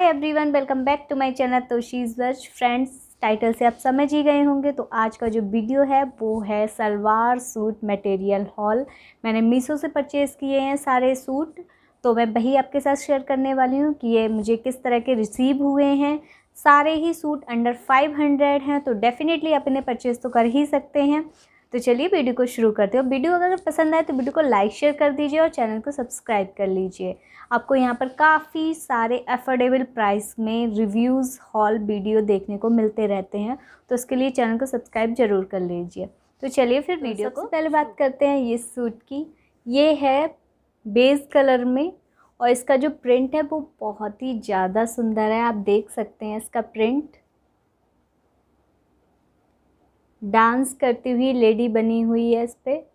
every everyone welcome back to my channel तोशीज़ वर्ज friends title से आप समझ ही गए होंगे तो आज का जो वीडियो है वो है सलवार सूट मटेरियल हॉल मैंने मीशो से परचेज़ किए हैं सारे सूट तो मैं वही आपके साथ शेयर करने वाली हूँ कि ये मुझे किस तरह के रिसीव हुए हैं सारे ही सूट अंडर 500 हैं तो डेफ़िनेटली आप इन्हें परचेज़ तो कर ही सकते हैं तो चलिए वीडियो को शुरू करते हैं और वीडियो अगर पसंद आए तो वीडियो को लाइक शेयर कर दीजिए और चैनल को सब्सक्राइब कर लीजिए आपको यहाँ पर काफ़ी सारे अफोर्डेबल प्राइस में रिव्यूज़ हॉल वीडियो देखने को मिलते रहते हैं तो उसके लिए चैनल को सब्सक्राइब ज़रूर कर लीजिए तो चलिए फिर तो वीडियो को पहले बात करते हैं ये सूट की ये है बेज कलर में और इसका जो प्रिंट है वो बहुत ही ज़्यादा सुंदर है आप देख सकते हैं इसका प्रिंट डांस करती हुई लेडी बनी हुई है इस पर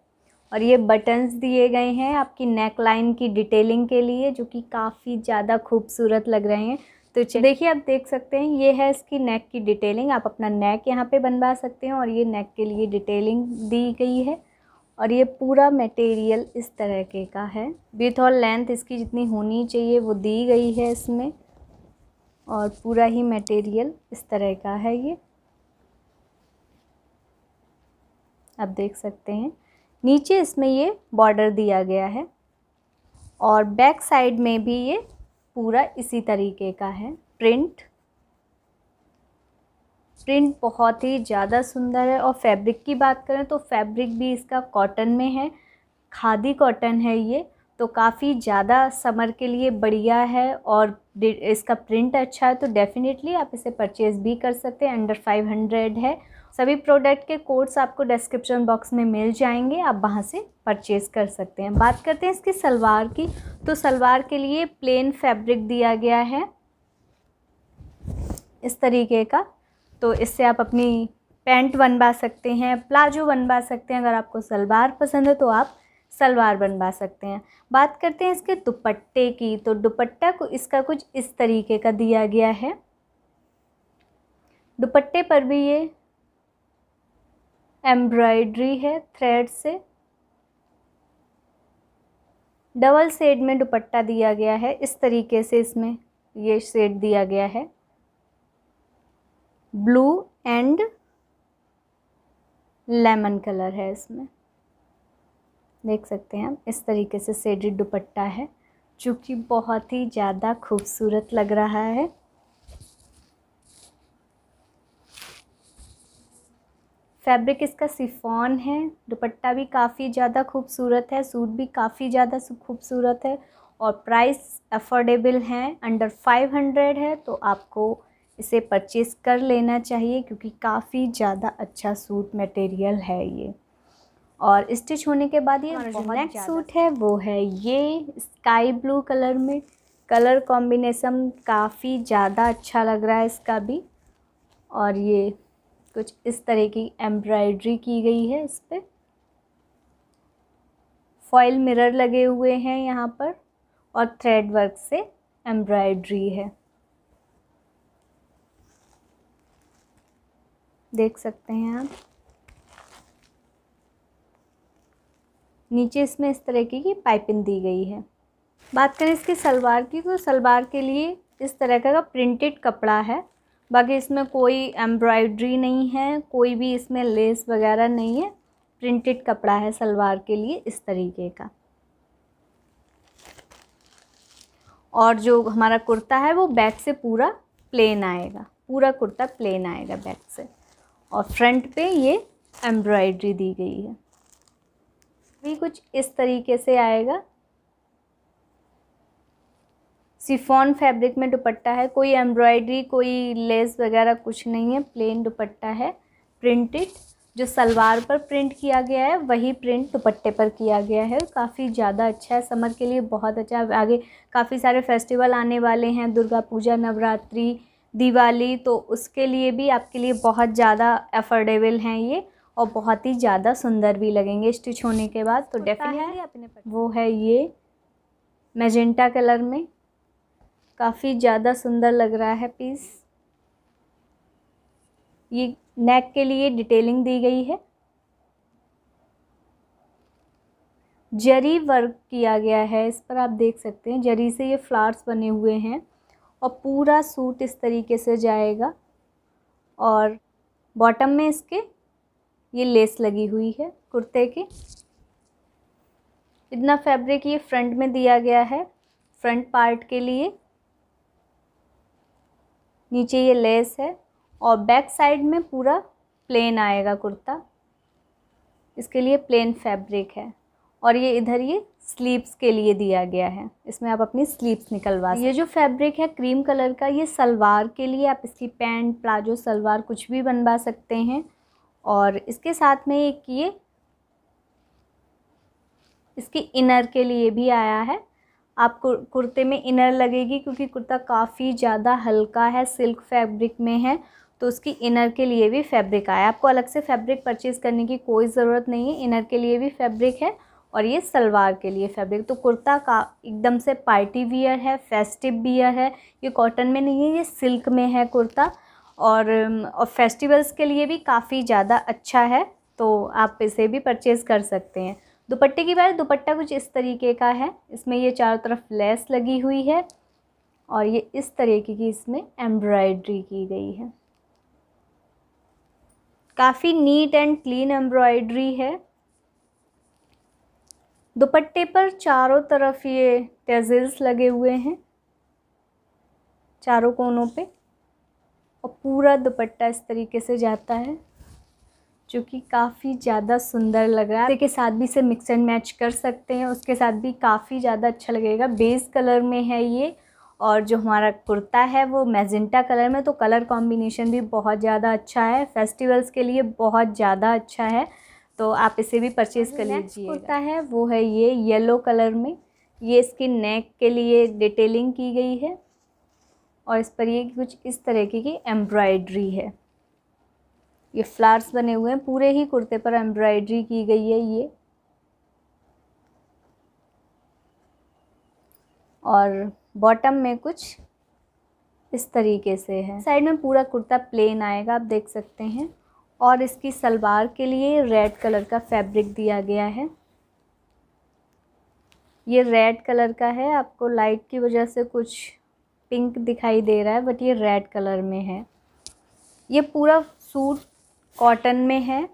और ये बटन्स दिए गए हैं आपकी नेक लाइन की डिटेलिंग के लिए जो कि काफ़ी ज़्यादा खूबसूरत लग रहे हैं तो देखिए आप देख सकते हैं ये है इसकी नेक की डिटेलिंग आप अपना नेक यहाँ पे बनवा सकते हैं और ये नेक के लिए डिटेलिंग दी गई है और ये पूरा मटेरियल इस तरह के का है विथ और लेंथ इसकी जितनी होनी चाहिए वो दी गई है इसमें और पूरा ही मटेरियल इस तरह का है ये आप देख सकते हैं नीचे इसमें ये बॉर्डर दिया गया है और बैक साइड में भी ये पूरा इसी तरीके का है प्रिंट प्रिंट बहुत ही ज़्यादा सुंदर है और फैब्रिक की बात करें तो फैब्रिक भी इसका कॉटन में है खादी कॉटन है ये तो काफ़ी ज़्यादा समर के लिए बढ़िया है और इसका प्रिंट अच्छा है तो डेफ़िनेटली आप इसे परचेज़ भी कर सकते हैं अंडर फाइव हंड्रेड है सभी प्रोडक्ट के कोड्स आपको डिस्क्रिप्शन बॉक्स में मिल जाएंगे आप वहाँ से परचेज़ कर सकते हैं बात करते हैं इसकी सलवार की तो सलवार के लिए प्लेन फैब्रिक दिया गया है इस तरीके का तो इससे आप अपनी पैंट बनवा सकते हैं प्लाजो बनवा सकते हैं अगर आपको सलवार पसंद है तो आप सलवार बनवा सकते हैं बात करते हैं इसके दुपट्टे की तो दुपट्टा को इसका कुछ इस तरीके का दिया गया है दुपट्टे पर भी ये एम्ब्रॉयड्री है थ्रेड से डबल सेड में दुपट्टा दिया गया है इस तरीके से इसमें ये सेड दिया गया है ब्लू एंड लेमन कलर है इसमें देख सकते हैं हम इस तरीके से सेडेड दुपट्टा है जो कि बहुत ही ज़्यादा खूबसूरत लग रहा है फैब्रिक इसका सिफॉन है दुपट्टा भी काफ़ी ज़्यादा खूबसूरत है सूट भी काफ़ी ज़्यादा खूबसूरत है और प्राइस अफोर्डेबल है अंडर फाइव हंड्रेड है तो आपको इसे परचेस कर लेना चाहिए क्योंकि काफ़ी ज़्यादा अच्छा सूट मटेरियल है ये और स्टिच होने के बाद ये नेक्स्ट सूट है वो है ये स्काई ब्लू कलर में कलर कॉम्बिनेशन काफ़ी ज़्यादा अच्छा लग रहा है इसका भी और ये कुछ इस तरह की एम्ब्रॉयड्री की गई है इस पर फॉइल मिरर लगे हुए हैं यहाँ पर और थ्रेड वर्क से एम्ब्रॉयड्री है देख सकते हैं आप नीचे इसमें इस तरह की पाइपिंग दी गई है बात करें इसकी सलवार की तो सलवार के लिए इस तरह का प्रिंटेड कपड़ा है बाकी इसमें कोई एम्ब्रॉयड्री नहीं है कोई भी इसमें लेस वगैरह नहीं है प्रिंटेड कपड़ा है सलवार के लिए इस तरीके का और जो हमारा कुर्ता है वो बैक से पूरा प्लेन आएगा पूरा कुर्ता प्लेन आएगा बैक से और फ्रंट पे ये एम्ब्रॉयड्री दी गई है भी कुछ इस तरीके से आएगा सिफॉन फैब्रिक में दुपट्टा है कोई एम्ब्रॉयडरी कोई लेस वगैरह कुछ नहीं है प्लेन दुपट्टा है प्रिंटेड जो सलवार पर प्रिंट किया गया है वही प्रिंट दुपट्टे पर किया गया है काफ़ी ज़्यादा अच्छा है समर के लिए बहुत अच्छा है आगे काफ़ी सारे फेस्टिवल आने वाले हैं दुर्गा पूजा नवरात्रि दिवाली तो उसके लिए भी आपके लिए बहुत ज़्यादा एफोर्डेबल हैं ये और बहुत ही ज़्यादा सुंदर भी लगेंगे स्टिच होने के बाद तो डेफिनेटली वो है ये मैजेंटा कलर में काफ़ी ज़्यादा सुंदर लग रहा है पीस ये नेक के लिए डिटेलिंग दी गई है जरी वर्क किया गया है इस पर आप देख सकते हैं जरी से ये फ्लावर्स बने हुए हैं और पूरा सूट इस तरीके से जाएगा और बॉटम में इसके ये लेस लगी हुई है कुर्ते की इतना फैब्रिक ये फ्रंट में दिया गया है फ्रंट पार्ट के लिए नीचे ये लेस है और बैक साइड में पूरा प्लेन आएगा कुर्ता इसके लिए प्लेन फैब्रिक है और ये इधर ये स्लीव्स के लिए दिया गया है इसमें आप अपनी स्लीव्स निकलवा ये जो फैब्रिक है क्रीम कलर का ये सलवार के लिए आप इसकी पैंट प्लाजो सलवार कुछ भी बनवा सकते हैं और इसके साथ में एक ये इसकी इनर के लिए भी आया है आप कुर्ते में इनर लगेगी क्योंकि कुर्ता काफ़ी ज़्यादा हल्का है सिल्क फैब्रिक में है तो उसकी इनर के लिए भी फैब्रिक आया आपको अलग से फैब्रिक परचेज़ करने की कोई ज़रूरत नहीं है इनर के लिए भी फैब्रिक है और ये सलवार के लिए फैब्रिक तो कुर्ता का एकदम से पार्टी वियर है फेस्टिव वियर है ये कॉटन में नहीं है ये सिल्क में है कुर्ता और और फेस्टिवल्स के लिए भी काफ़ी ज़्यादा अच्छा है तो आप इसे भी परचेज़ कर सकते हैं दुपट्टे की बात दुपट्टा कुछ इस तरीके का है इसमें ये चारों तरफ लेस लगी हुई है और ये इस तरीके की इसमें एम्ब्रॉयड्री की गई है काफ़ी नीट एंड क्लीन एम्ब्रॉयड्री है दुपट्टे पर चारों तरफ ये टेजल्स लगे हुए हैं चारों कोनों पे और पूरा दुपट्टा इस तरीके से जाता है जो कि काफ़ी ज़्यादा सुंदर लग रहा है इसके साथ भी इसे मिक्स एंड मैच कर सकते हैं उसके साथ भी काफ़ी ज़्यादा अच्छा लगेगा बेस कलर में है ये और जो हमारा कुर्ता है वो मैजेंटा कलर में तो कलर कॉम्बिनेशन भी बहुत ज़्यादा अच्छा है फेस्टिवल्स के लिए बहुत ज़्यादा अच्छा है तो आप इसे भी परचेज़ कर लीजिए कुर्ता है वो है ये येलो कलर में ये इसकी नेक के लिए डिटेलिंग की गई है और इस पर ये कुछ इस तरीके की एम्ब्रॉयड्री है ये फ्लावर्स बने हुए हैं पूरे ही कुर्ते पर एम्ब्रॉयडरी की गई है ये और बॉटम में कुछ इस तरीके से है साइड में पूरा कुर्ता प्लेन आएगा आप देख सकते हैं और इसकी सलवार के लिए रेड कलर का फैब्रिक दिया गया है ये रेड कलर का है आपको लाइट की वजह से कुछ पिंक दिखाई दे रहा है बट ये रेड कलर में है ये पूरा सूट कॉटन में है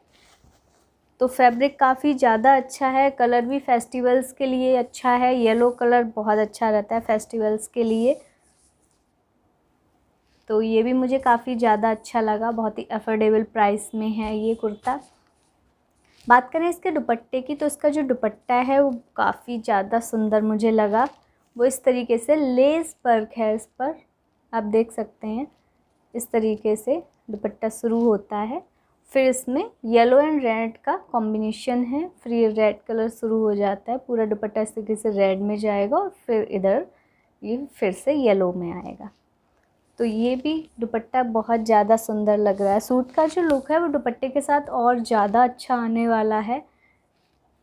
तो फैब्रिक काफ़ी ज़्यादा अच्छा है कलर भी फेस्टिवल्स के लिए अच्छा है येलो कलर बहुत अच्छा रहता है फेस्टिवल्स के लिए तो ये भी मुझे काफ़ी ज़्यादा अच्छा लगा बहुत ही अफोर्डेबल प्राइस में है ये कुर्ता बात करें इसके दुपट्टे की तो इसका जो दुपट्टा है वो काफ़ी ज़्यादा सुंदर मुझे लगा वो इस तरीके से लेस वर्क है इस पर आप देख सकते हैं इस तरीके से दुपट्टा शुरू होता है फिर इसमें येलो एंड रेड का कॉम्बिनेशन है फिर ये रेड कलर शुरू हो जाता है पूरा दुपट्टा इस तरीके से रेड में जाएगा और फिर इधर ये फिर से येलो में आएगा तो ये भी दुपट्टा बहुत ज़्यादा सुंदर लग रहा है सूट का जो लुक है वो दुपट्टे के साथ और ज़्यादा अच्छा आने वाला है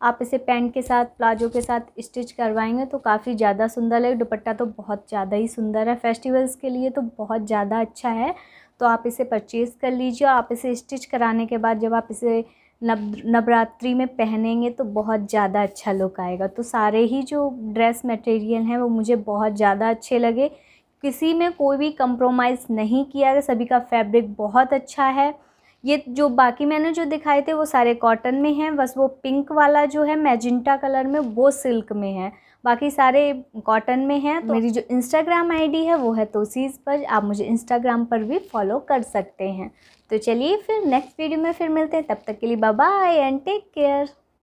आप इसे पैंट के साथ प्लाजो के साथ स्टिच करवाएंगे तो काफ़ी ज़्यादा सुंदर लगेगा दुपट्टा तो बहुत ज़्यादा ही सुंदर है फेस्टिवल्स के लिए तो बहुत ज़्यादा अच्छा है तो आप इसे परचेज़ कर लीजिए आप इसे स्टिच कराने के बाद जब आप इसे नव नवरात्रि में पहनेंगे तो बहुत ज़्यादा अच्छा लुक आएगा तो सारे ही जो ड्रेस मटेरियल हैं वो मुझे बहुत ज़्यादा अच्छे लगे किसी में कोई भी कंप्रोमाइज़ नहीं किया गया सभी का फैब्रिक बहुत अच्छा है ये जो बाकी मैंने जो दिखाए थे वो सारे कॉटन में हैं बस वो पिंक वाला जो है मैजिंटा कलर में वो सिल्क में है बाकी सारे कॉटन में हैं तो मेरी जो इंस्टाग्राम आईडी है वो है तोसीज़ पर आप मुझे इंस्टाग्राम पर भी फॉलो कर सकते हैं तो चलिए फिर नेक्स्ट वीडियो में फिर मिलते हैं तब तक के लिए बाय एंड टेक केयर